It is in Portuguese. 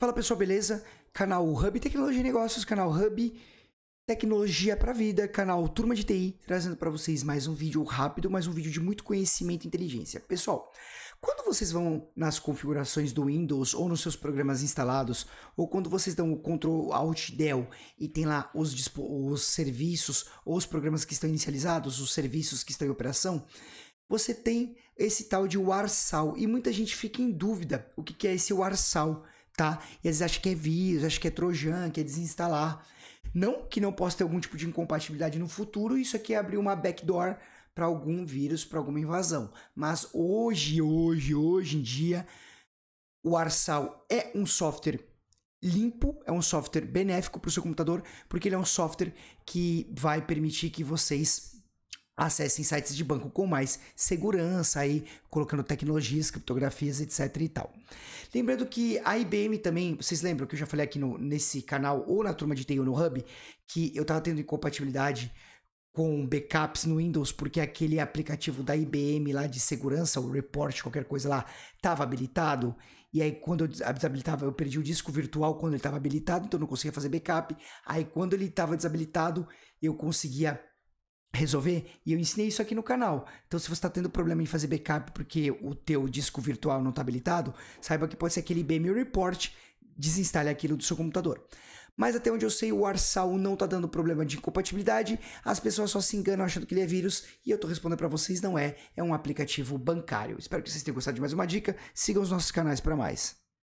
Fala pessoal, beleza? Canal Hub Tecnologia e Negócios, canal Hub Tecnologia para Vida, canal Turma de TI, trazendo para vocês mais um vídeo rápido, mais um vídeo de muito conhecimento e inteligência. Pessoal, quando vocês vão nas configurações do Windows ou nos seus programas instalados, ou quando vocês dão o Ctrl Alt Del e tem lá os, os serviços ou os programas que estão inicializados, os serviços que estão em operação, você tem esse tal de Warsal e muita gente fica em dúvida o que é esse Warsal tá? E às vezes acha que é vírus, acha que é trojan, que é desinstalar. Não que não possa ter algum tipo de incompatibilidade no futuro, isso aqui é abrir uma backdoor para algum vírus, para alguma invasão. Mas hoje, hoje, hoje em dia, o Arsal é um software limpo, é um software benéfico para o seu computador, porque ele é um software que vai permitir que vocês acessem sites de banco com mais segurança, aí colocando tecnologias, criptografias, etc e tal. Lembrando que a IBM também, vocês lembram que eu já falei aqui no, nesse canal ou na turma de TI no Hub, que eu estava tendo incompatibilidade com backups no Windows, porque aquele aplicativo da IBM lá de segurança, o report, qualquer coisa lá, estava habilitado. E aí, quando eu desabilitava, eu perdi o disco virtual quando ele estava habilitado, então eu não conseguia fazer backup. Aí, quando ele estava desabilitado, eu conseguia resolver e eu ensinei isso aqui no canal. Então, se você está tendo problema em fazer backup porque o teu disco virtual não está habilitado, saiba que pode ser aquele IBM Report, desinstale aquilo do seu computador. Mas até onde eu sei, o ArSal não está dando problema de incompatibilidade, as pessoas só se enganam achando que ele é vírus e eu estou respondendo para vocês, não é, é um aplicativo bancário. Espero que vocês tenham gostado de mais uma dica, sigam os nossos canais para mais.